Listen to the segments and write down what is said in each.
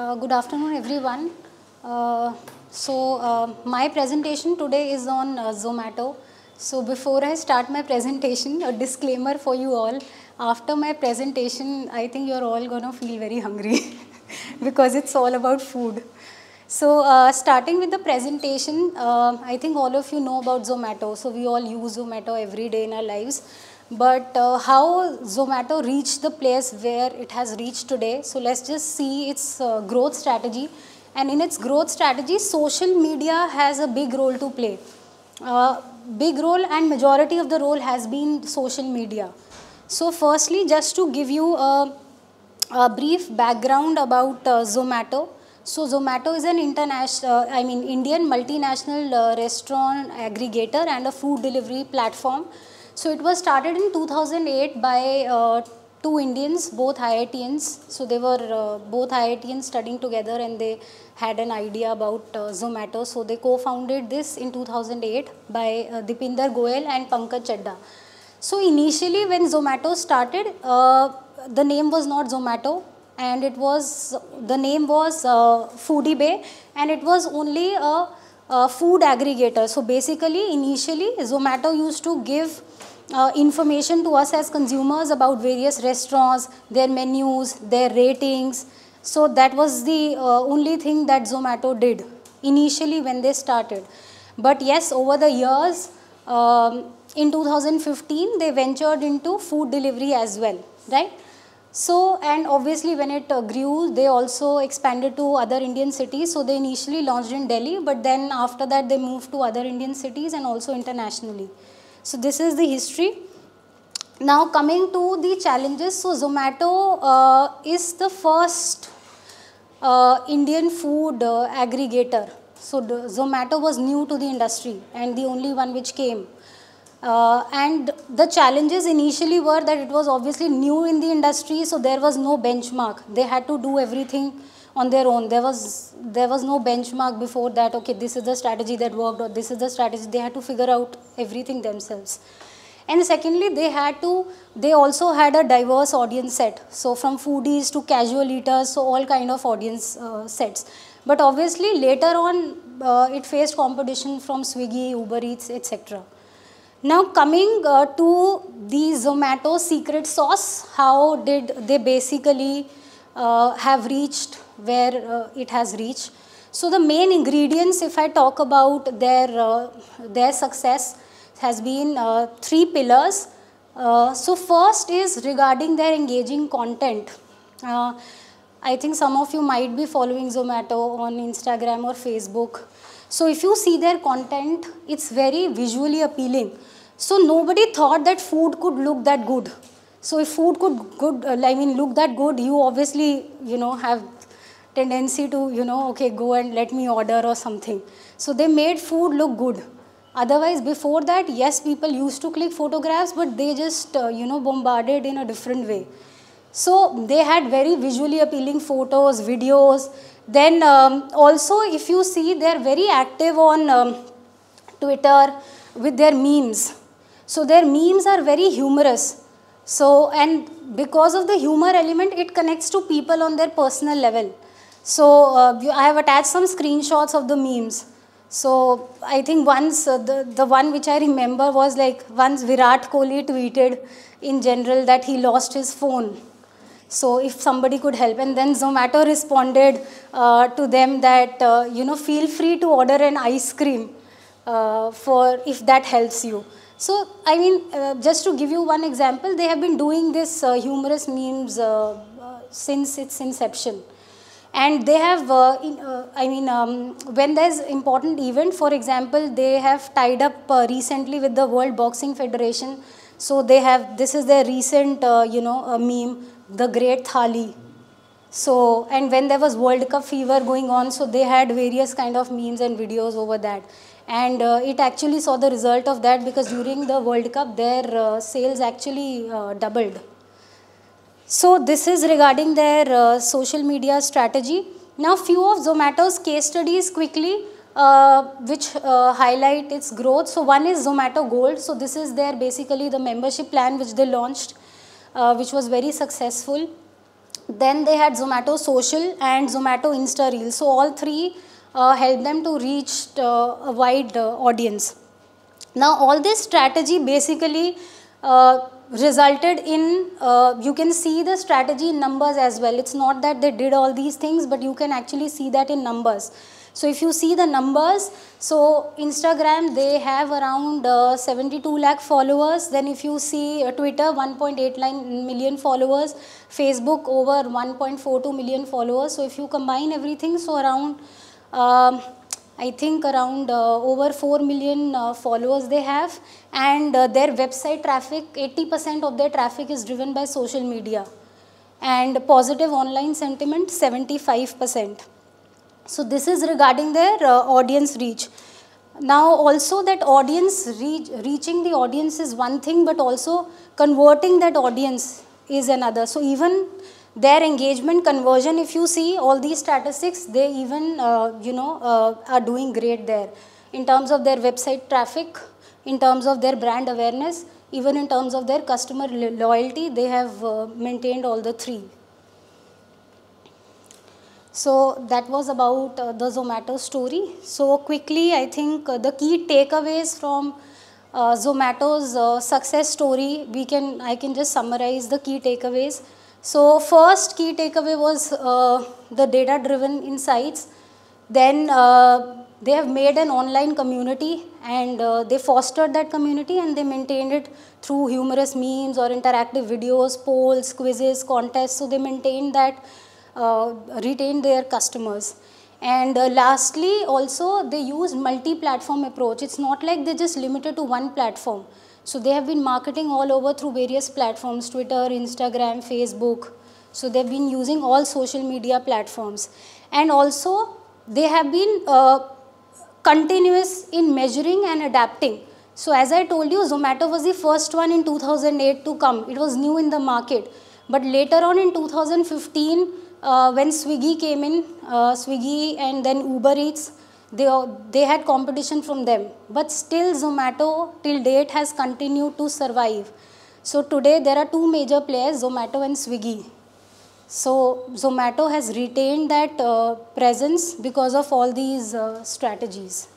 Uh, good afternoon everyone. Uh, so uh, my presentation today is on uh, Zomato. So before I start my presentation, a disclaimer for you all. After my presentation, I think you're all going to feel very hungry because it's all about food. So uh, starting with the presentation, I think all of you know about Zomato. So we all use Zomato every day in our lives. But uh, how Zomato reached the place where it has reached today, so let's just see its uh, growth strategy. And in its growth strategy, social media has a big role to play. Uh, big role and majority of the role has been social media. So firstly, just to give you a, a brief background about uh, Zomato. So Zomato is an international, uh, I mean Indian multinational uh, restaurant aggregator and a food delivery platform so it was started in 2008 by uh, two Indians, both IITians. So they were uh, both IITians studying together and they had an idea about uh, Zomato. So they co-founded this in 2008 by uh, Dipinder Goel and Pankaj Chadda. So initially when Zomato started, uh, the name was not Zomato and it was, the name was uh, Foodie Bay and it was only a, a food aggregator. So basically initially Zomato used to give uh, information to us as consumers about various restaurants, their menus, their ratings. So that was the uh, only thing that Zomato did initially when they started. But yes, over the years, um, in 2015, they ventured into food delivery as well, right? So, and obviously when it uh, grew, they also expanded to other Indian cities. So they initially launched in Delhi, but then after that they moved to other Indian cities and also internationally. So this is the history. Now coming to the challenges, so Zomato uh, is the first uh, Indian food uh, aggregator. So Zomato was new to the industry and the only one which came. Uh, and the challenges initially were that it was obviously new in the industry, so there was no benchmark. They had to do everything on their own. There was, there was no benchmark before that, okay, this is the strategy that worked or this is the strategy. They had to figure out everything themselves. And secondly, they had to, they also had a diverse audience set. So from foodies to casual eaters, so all kind of audience uh, sets. But obviously later on, uh, it faced competition from Swiggy, Uber Eats, etc. Now coming uh, to the Zomato secret sauce, how did they basically uh, have reached where uh, it has reached. So the main ingredients, if I talk about their, uh, their success, has been uh, three pillars. Uh, so first is regarding their engaging content. Uh, I think some of you might be following Zomato on Instagram or Facebook. So if you see their content, it's very visually appealing. So nobody thought that food could look that good. So if food could good, I mean, look that good, you obviously, you know, have tendency to, you know, okay, go and let me order or something. So they made food look good. Otherwise, before that, yes, people used to click photographs, but they just, uh, you know, bombarded in a different way. So they had very visually appealing photos, videos. Then um, also, if you see, they're very active on um, Twitter with their memes. So their memes are very humorous. So, and because of the humor element, it connects to people on their personal level. So uh, I have attached some screenshots of the memes. So I think once uh, the, the one which I remember was like once Virat Kohli tweeted in general that he lost his phone. So if somebody could help and then Zomato responded uh, to them that, uh, you know, feel free to order an ice cream uh, for if that helps you. So I mean, uh, just to give you one example, they have been doing this humorous memes since its inception and they have, uh, in, uh, I mean, um, when there's important event, for example, they have tied up uh, recently with the World Boxing Federation. So they have, this is their recent, uh, you know, uh, meme, the Great Thali. So, and when there was World Cup fever going on, so they had various kind of memes and videos over that. And uh, it actually saw the result of that because during the World Cup, their sales actually doubled. So this is regarding their uh, social media strategy. Now few of Zomato's case studies quickly uh, which uh, highlight its growth. So one is Zomato Gold. So this is their basically the membership plan which they launched uh, which was very successful. Then they had Zomato Social and Zomato Insta Reel. So all three uh, helped them to reach uh, a wide audience. Now all this strategy basically uh, resulted in, uh, you can see the strategy in numbers as well. It's not that they did all these things, but you can actually see that in numbers. So if you see the numbers, so Instagram, they have around uh, 72 lakh followers. Then if you see uh, Twitter, 1.89 million followers. Facebook, over 1.42 million followers. So if you combine everything, so around... Um, I think around uh, over 4 million uh, followers they have and uh, their website traffic, 80% of their traffic is driven by social media and positive online sentiment 75%. So this is regarding their uh, audience reach. Now also that audience reach, reaching the audience is one thing but also converting that audience is another. So even their engagement conversion if you see all these statistics they even uh, you know uh, are doing great there in terms of their website traffic in terms of their brand awareness even in terms of their customer loyalty they have uh, maintained all the three so that was about uh, the zomato story so quickly i think uh, the key takeaways from uh, zomato's success story we can i can just summarize the key takeaways so first key takeaway was uh, the data driven insights. Then uh, they have made an online community and uh, they fostered that community and they maintained it through humorous memes or interactive videos, polls, quizzes, contests. So they maintained that, uh, retained their customers. And uh, lastly, also they use multi-platform approach. It's not like they just limited to one platform. So they have been marketing all over through various platforms, Twitter, Instagram, Facebook. So they've been using all social media platforms. And also they have been uh, continuous in measuring and adapting. So as I told you, Zomato was the first one in 2008 to come. It was new in the market. But later on in 2015, uh, when Swiggy came in, uh, Swiggy and then Uber Eats, they, they had competition from them. But still Zomato till date has continued to survive. So today there are two major players, Zomato and Swiggy. So Zomato has retained that uh, presence because of all these uh, strategies.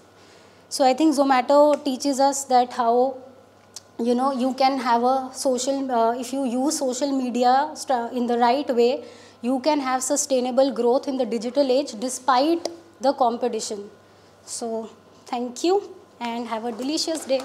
So I think Zomato teaches us that how you know you can have a social uh, if you use social media in the right way you can have sustainable growth in the digital age despite the competition. So thank you and have a delicious day.